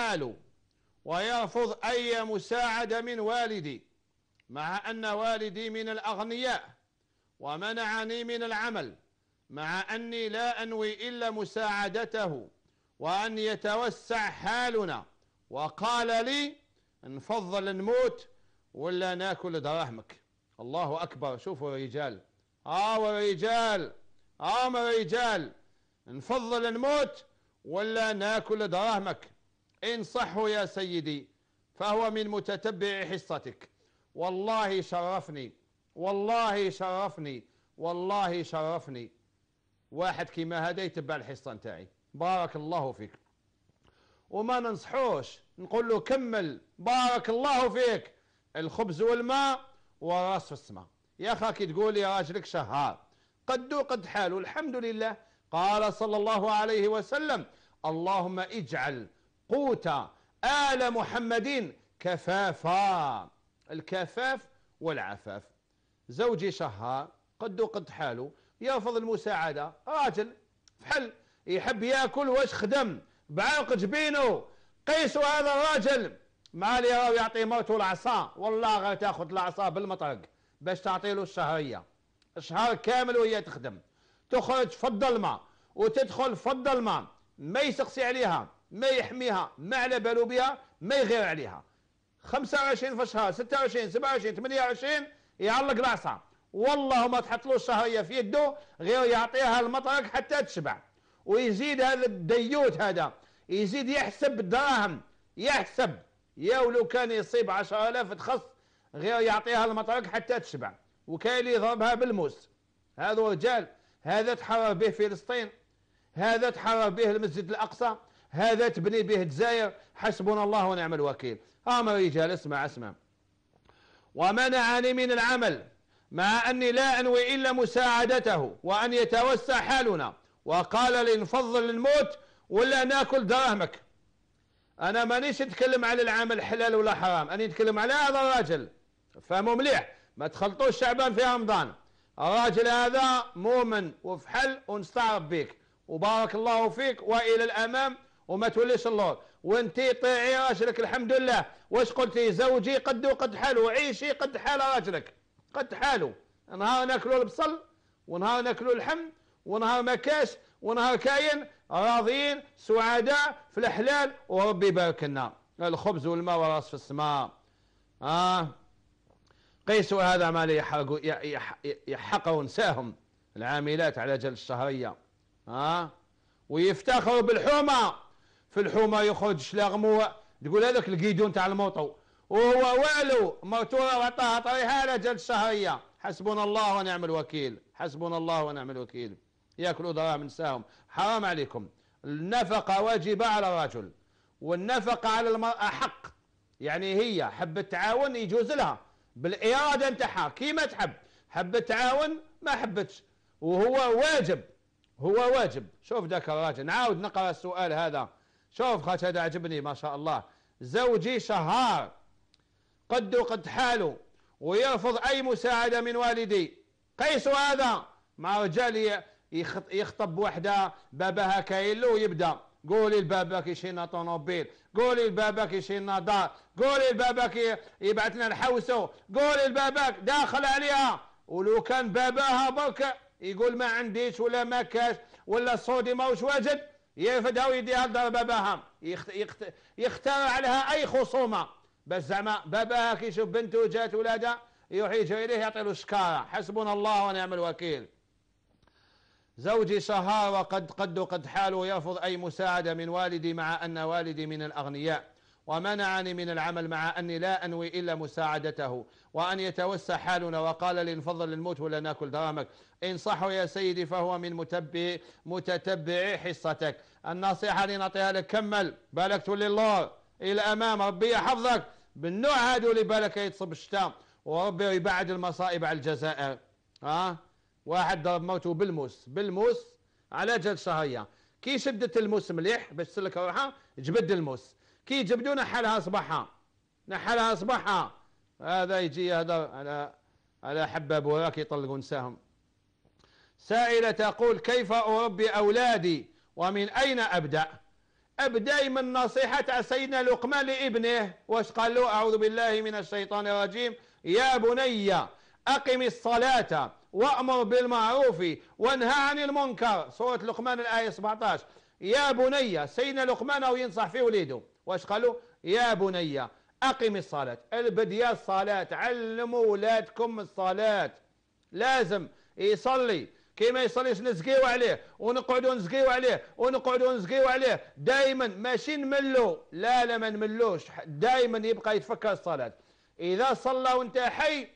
المال ويرفض أي مساعدة من والدي مع أن والدي من الأغنياء ومنعني من العمل مع أني لا أنوي إلا مساعدته وأن يتوسع حالنا وقال لي نفضل نموت ولا ناكل دراهمك الله أكبر شوفوا الرجال آه الرجال آه الرجال نفضل نموت ولا ناكل دراهمك إن صحوا يا سيدي فهو من متتبع حصتك والله شرفني والله شرفني والله شرفني واحد كيما هذا يتبع الحصة نتاعي بارك الله فيك وما ننصحوش نقول له كمل بارك الله فيك الخبز والماء وراس في السماء يا أخا كي تقول يا راجلك شهار قدو قد حال الحمد لله قال صلى الله عليه وسلم اللهم اجعل قوت آل محمد كفافا الكفاف والعفاف زوجي شهار قدو قد حاله يرفض المساعدة راجل فحل يحب ياكل واش خدم بعرق جبينه قيسوا هذا الراجل مع اللي راهو يعطي مرته العصا والله غير تاخذ العصا بالمطرق باش تعطي له الشهريه شهر كامل وهي تخدم تخرج في الظلمه وتدخل في الظلمه ما يسقسي عليها ما يحميها ما على بالو بها ما يغير عليها 25 في الشهر 26 27 28 يعلق راسها والله ما تحطلوش شهريه في يده غير يعطيها المطرق حتى تشبع ويزيد هذا الديوت هذا يزيد يحسب الدراهم يحسب يا ولو كان يصيب 10000 تخص غير يعطيها المطرق حتى تشبع وكاين اللي يضربها بالموس هذا رجال هذا تحرر به فلسطين هذا تحرر به المسجد الاقصى هذا تبني به الجزائر حسبنا الله ونعم الوكيل امر رجال اسمع اسمع ومنعني من العمل مع أني لا أنوي إلا مساعدته وأن يتوسع حالنا وقال لي نفضل الموت ولا ناكل دراهمك أنا مانيش نتكلم على العمل حلال ولا حرام أنا نتكلم على هذا الراجل فهموا مليح ما تخلطوش شعبان في رمضان الراجل هذا مؤمن وفحل ونستعرف بك وبارك الله فيك وإلى الأمام وما توليش الله وانتي طيعي راجلك الحمد لله واش قلتي زوجي قد قد حاله عيشي قد حال راجلك قد حاله نهار ناكلو البصل ونهار ناكلو اللحم ونهار ما كاش ونهار كاين راضيين سعداء في الحلال وربي يبارك لنا الخبز والماء وراس في السماء آه قيسوا هذا ما يحرقوا يحقوا نساهم العاملات على جل الشهرية آه ويفتخروا بالحومة في الحومه يخرج لا تقول هذاك القيدون تاع الموطو وهو والو موتوره وعطاها طريحه على جلد الشهريه حسبنا الله ونعم الوكيل حسبنا الله ونعم الوكيل ياكلوا دراهم نساهم حرام عليكم النفقه واجبه على الرجل والنفقه على المراه حق يعني هي حبت تعاون يجوز لها بالاراده نتاعها كيما تحب حبت تعاون ما حبتش وهو واجب هو واجب شوف ذاك الراجل نعاود نقرا السؤال هذا شوف خاطر هذا عجبني ما شاء الله زوجي شهار قد قد حاله ويرفض أي مساعدة من والدي قيس هذا مع رجال يخطب وحدة بابها كاين له ويبدأ قولي لبابا يشينا طونوبيل قولي لبابا يشينا دار قولي لبابا يبعث لنا الحوسو قولي لبابا داخل عليها ولو كان باباها برك يقول ما عنديش ولا ما كاش ولا صودي ما واجد يديها ويديها باباها يخت يخت يختار عليها اي خصومه بس زعما باباها كيشوف بنته جات ولادها يروح يجي اليه يعطي له شكاره حسبنا الله ونعم الوكيل زوجي شهار وقد قد قد حال يرفض اي مساعده من والدي مع ان والدي من الاغنياء ومنعني من العمل مع أني لا أنوي إلا مساعدته وأن يتوسع حالنا وقال لي انفضل الموت ولا ناكل درامك إن صحوا يا سيدي فهو من متبع متتبعي حصتك النصيحة اللي نعطيها لك كمل بالك تولي الله إلى أمام ربي يحفظك بالنوع هادو اللي بالك يتصب الشتاء وربي يبعد المصائب على الجزائر ها أه؟ واحد ضرب موته بالموس بالموس على جد شهريه كي شدت الموس مليح باش تسلك روحها جبد الموس كي يجبدوا نحلها أصبحها نحلها أصبحها هذا يجي هذا على على حباب وراك يطلقوا نساهم سائلة تقول كيف أربي أولادي ومن أين أبدأ أبدأ من نصيحة سيدنا لقمان لابنه واش قال له أعوذ بالله من الشيطان الرجيم يا بني أقم الصلاة وأمر بالمعروف وانهى عن المنكر سورة لقمان الآية 17 يا بني سيدنا لقمان أو ينصح فيه وليده واش قالوا يا بني أقم الصلاة البدية الصلاة علموا ولادكم الصلاة لازم يصلي كي ما يصليش نزقيو عليه ونقعدوا نزقيو عليه ونقعدوا نزقيو عليه دائما ماشي نملو لا لا ما نملوش دائما يبقى يتفكر الصلاة إذا صلى وانت حي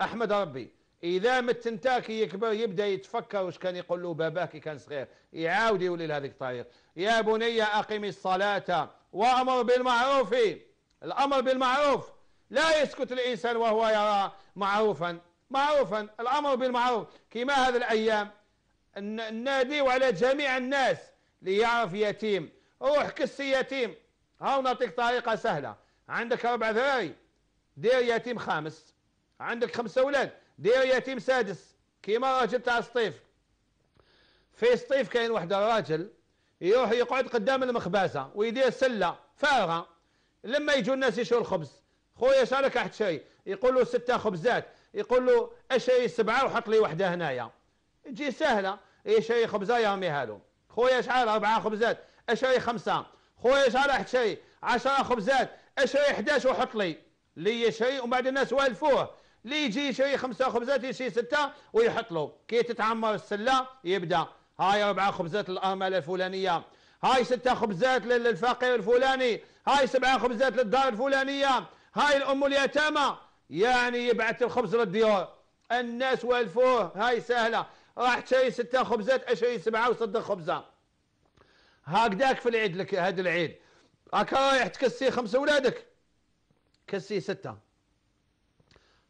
أحمد ربي إذا مت انت كي يكبر يبدا يتفكر واش كان يقول له باباه كي كان صغير يعاود يولي لهذيك الطريق يا بني أقم الصلاة وأمر بالمعروف الأمر بالمعروف لا يسكت الإنسان وهو يرى معروفا معروفا الأمر بالمعروف كما هذه الأيام النادي على جميع الناس ليعرف يتيم روح كس يتيم ها نعطيك طريقة سهلة عندك أربع ذراري دير يتيم خامس عندك خمسة أولاد دير يتيم سادس كيما راجل تاع سطيف في سطيف كاين واحد الراجل يروح يقعد قدام المخباسة ويدير سلة فارغة لما يجوا الناس يشوا الخبز خويا شارك راح تشري يقول له ستة خبزات يقول له اشري سبعة وحط لي وحدة هنايا تجي سهلة يشري خبزة يرميها له خويا شحال أربعة خبزات اشري خمسة خويا شحال راح تشري 10 خبزات اشري 11 وحط لي اللي يشري ومن بعد الناس والفوه اللي يجي يشري خمسة خبزات يشري ستة ويحط له كي تتعمر السلة يبدأ هاي أربعة خبزات للأرملة الفلانية هاي ستة خبزات للفقير الفلاني هاي سبعة خبزات للدار الفلانية هاي الأم اليتامى يعني يبعث الخبز للديار الناس والفوه هاي سهلة راح تشري ستة خبزات أشري سبعة وصدق خبزة هكذاك في العيد لك هذا العيد راك رايح تكسي خمسة ولادك كسي ستة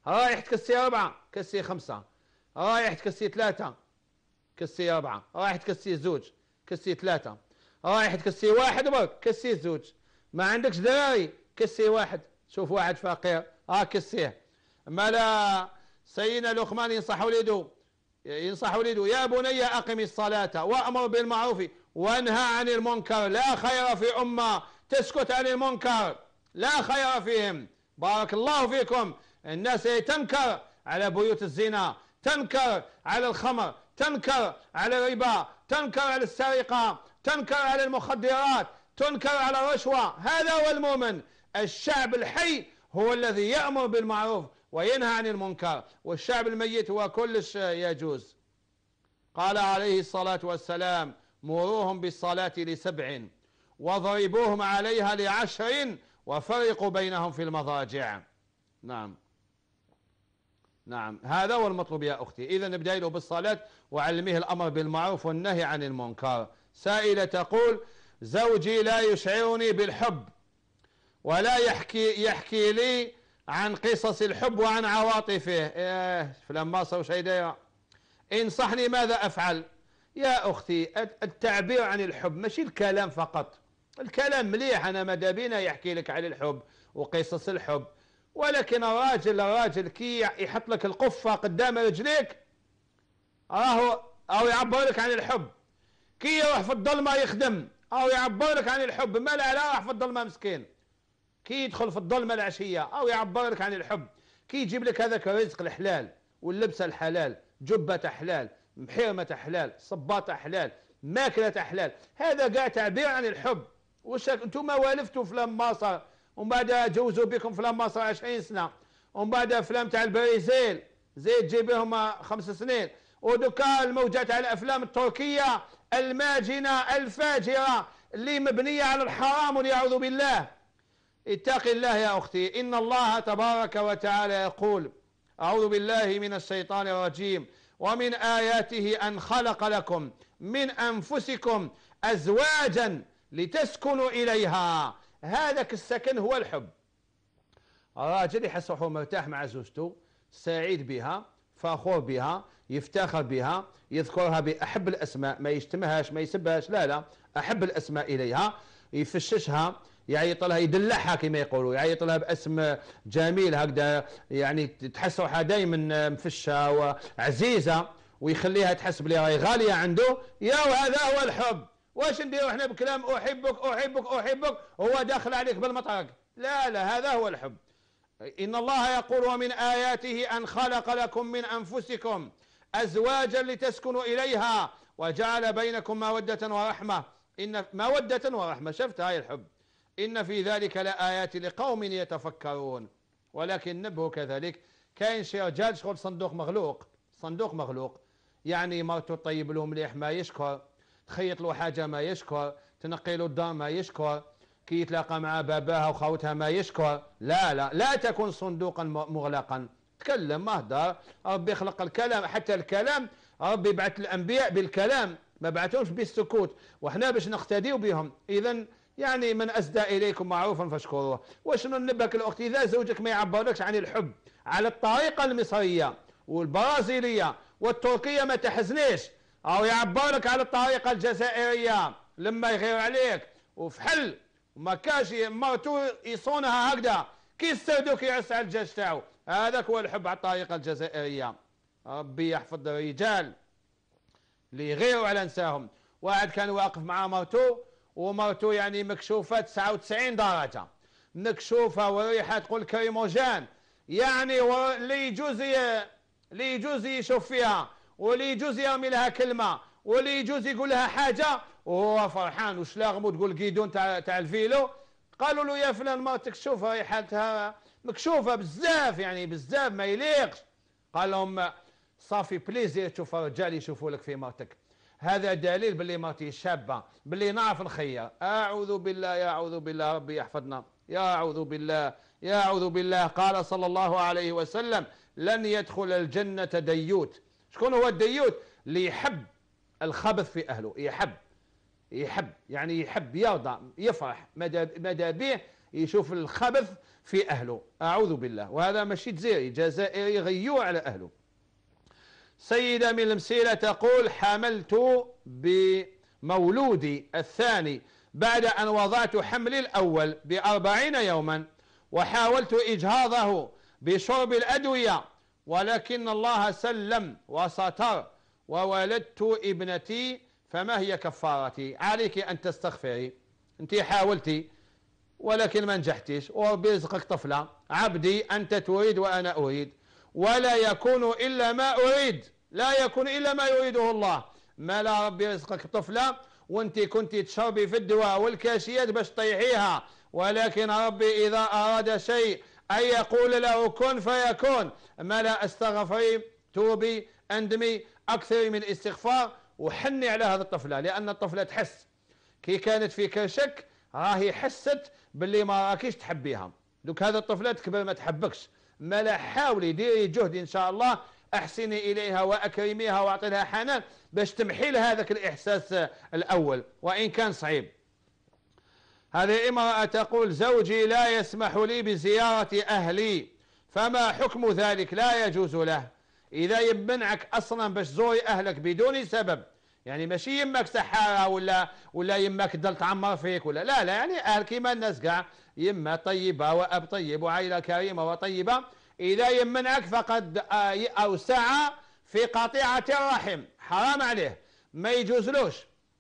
رايح تكسي أربعة كسي خمسة رايح تكسي ثلاثة كسي أربعة رايح تكسي زوج كسي ثلاثة رايح تكسي واحد برك كسي زوج ما عندكش دراري كسي واحد شوف واحد فقير اه كسيه ما لا سيدنا لقمان ينصح ولده ينصح ولده يا بني أقم الصلاة وأمر بالمعروف وانهى عن المنكر لا خير في أمة تسكت عن المنكر لا خير فيهم بارك الله فيكم الناس تنكر على بيوت الزنا تنكر على الخمر تنكر على الربا تنكر على السرقة تنكر على المخدرات تنكر على الرشوة هذا هو المؤمن الشعب الحي هو الذي يأمر بالمعروف وينهى عن المنكر والشعب الميت هو كلش يجوز قال عليه الصلاة والسلام مروهم بالصلاة لسبع واضربوهم عليها لعشر وفرقوا بينهم في المضاجع نعم نعم هذا هو المطلوب يا أختي إذا ابدأي له بالصلاة وعلميه الأمر بالمعروف والنهي عن المنكر سائلة تقول زوجي لا يشعرني بالحب ولا يحكي يحكي لي عن قصص الحب وعن عواطفه إيه فلما صار شيء انصحني ماذا أفعل يا أختي التعبير عن الحب ماشي الكلام فقط الكلام مليح أنا مدابينا بينا يحكي لك عن الحب وقصص الحب ولكن الراجل الراجل كي يحط لك القفة قدام رجليك راهو أو لك عن الحب كي يروح في الظلمة يخدم أو لك عن الحب ما لا لا راح في الظلمة مسكين كي يدخل في الظلمة العشية أو لك عن الحب كي يجيب لك هذاك الرزق الحلال واللبسة الحلال جبة حلال محرمة حلال صباطة حلال ماكلة حلال هذا قاع تعبير عن الحب وش انتم والفتوا في مصر ومن بعد جوزوا بكم فلان مصر 20 سنه ومن بعد افلام تاع البرازيل زيد جيبهم خمس سنين ودوكا الموجه تاع الافلام التركيه الماجنه الفاجره اللي مبنيه على الحرام والعياذ بالله اتق الله يا اختي ان الله تبارك وتعالى يقول اعوذ بالله من الشيطان الرجيم ومن اياته ان خلق لكم من انفسكم ازواجا لتسكنوا اليها هذاك السكن هو الحب راجل يحس روحه مرتاح مع زوجته سعيد بها فخور بها يفتخر بها يذكرها بأحب الأسماء ما يشتمهاش ما يسبهاش لا لا أحب الأسماء إليها يفششها يعيط لها يدلعها كما يقولوا يعيط لها باسم جميل هكذا يعني تحس روحها دائما مفشه وعزيزه ويخليها تحس بلي راهي غاليه عنده يا هذا هو الحب واش نديروا احنا بكلام احبك احبك احبك هو داخل عليك بالمطرق لا لا هذا هو الحب ان الله يقول ومن اياته ان خلق لكم من انفسكم ازواجا لتسكنوا اليها وجعل بينكم موده ورحمه ان موده ورحمه شفت هاي الحب ان في ذلك لايات لقوم يتفكرون ولكن نبهوا كذلك كاين شي رجال شغل صندوق مغلوق صندوق مغلوق يعني مرته طيب لهم مليح ما يشكر تخيط له حاجه ما يشكوى تنقي له الدار ما يشكوى كي يتلاقى مع باباها وخاوتها ما يشكوى لا لا لا تكن صندوقا مغلقا تكلم اهدر ربي خلق الكلام حتى الكلام ربي بعث الانبياء بالكلام ما بعثهمش بالسكوت وحنا باش نقتديو بهم اذا يعني من اسدى اليكم معروفا فاشكروه وشنو نبك الاخت اذا زوجك ما يعبرلكش عن الحب على الطريقه المصريه والبرازيليه والتركيه ما تحزنيش أو يعبرك على الطريقة الجزائرية لما يغير عليك وفحل وما كاش مرتو يصونها هكذا كي يستردوك يعس على الجاج تاعو هذاك هو الحب على الطريقة الجزائرية ربي يحفظ الرجال اللي يغيروا على نساهم واحد كان واقف مع مرتو ومرتو يعني مكشوفة 99 درجة مكشوفة وريحة تقول كريموجان يعني اللي يجوز اللي يجوز يشوف فيها واللي يجوز يرمي لها كلمه واللي يجوز يقول لها حاجه وهو فرحان وشلاغم وتقول كيدون تاع تاع الفيلو قالوا له يا فلان مرتك شوفها هي حالتها مكشوفه بزاف يعني بزاف ما يليقش قال لهم صافي بليزير تشوف رجال يشوفوا لك في مرتك هذا دليل باللي مرتي شابه باللي نعرف نخير اعوذ بالله يا اعوذ بالله ربي يحفظنا يا اعوذ بالله يا اعوذ بالله قال صلى الله عليه وسلم لن يدخل الجنه ديوت شكون هو الديوت اللي يحب الخبث في أهله يحب يحب يعني يحب يرضى يفرح مدى به يشوف الخبث في أهله أعوذ بالله وهذا ماشي جزائري جزائري غيو على أهله سيدة من المسيلة تقول حملت بمولودي الثاني بعد أن وضعت حملي الأول بأربعين يوما وحاولت إجهاضه بشرب الأدوية ولكن الله سلم وستر وولدت ابنتي فما هي كفارتي عليك أن تستغفري أنت حاولتي ولكن ما نجحتيش وربي رزقك طفلة عبدي أنت تريد وأنا أريد ولا يكون إلا ما أريد لا يكون إلا ما يريده الله ما لا ربي رزقك طفلة وانت كنت تشربي في الدواء والكاشيات باش تطيحيها ولكن ربي إذا أراد شيء أن يقول له كن فيكون ما لا أستغفري توبي أندمي أكثري من استغفار وحني على هذا الطفلة لأن الطفلة تحس كي كانت فيك شك راهي حست باللي ما راكيش تحبيها دوك هذا الطفلة تكبر ما تحبكش ما لا حاولي ديري جهد إن شاء الله أحسني إليها وأكرميها وأعطي لها حنان باش تمحي لها هذاك الإحساس الأول وإن كان صعيب هذه امرأة تقول زوجي لا يسمح لي بزيارة أهلي فما حكم ذلك لا يجوز له إذا يمنعك أصلا باش تزوري أهلك بدون سبب يعني ماشي يمك سحارة ولا ولا يمك دل تعمر فيك ولا لا لا يعني أهل كيما الناس كاع يما طيبة وأب طيب وعائلة كريمة وطيبة إذا يمنعك فقد آه، أوسع في قطيعة الرحم حرام عليه ما يجوزلوش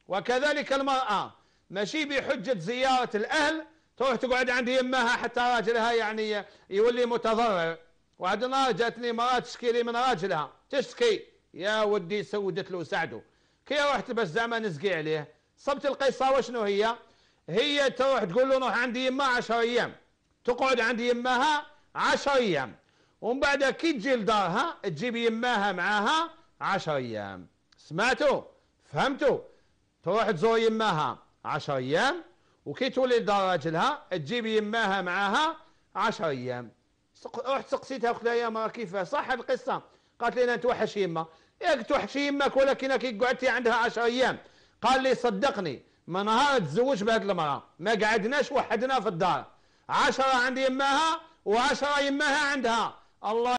وكذلك المرأة ماشي بحجة زيارة الأهل تروح تقعد عند يمها حتى راجلها يعني يولي متضرر وعد النهار جاتني مرات تشكي لي من راجلها تشكي يا ودي سودت له سعده كي رحت بس زعما نزقي عليه صبت القصة وشنو هي هي تروح تقول له نروح عند يمها 10 أيام تقعد عند يمها 10 أيام ومن بعد كي تجي لدارها تجيب يماها معاها 10 أيام سمعتوا فهمتوا تروح تزور يماها 10 ايام وكي تولي لدار راجلها تجيب يماها معاها 10 ايام رحت سقسيتها قلت لها يا مرا كيف صح القصه قالت لي انا توحش يما ياك توحش يماك ولكن كي قعدتي عندها 10 ايام قال لي صدقني من نهار تزوج بهذه المراه ما قعدناش وحدنا في الدار 10 عند يماها و10 يماها عندها الله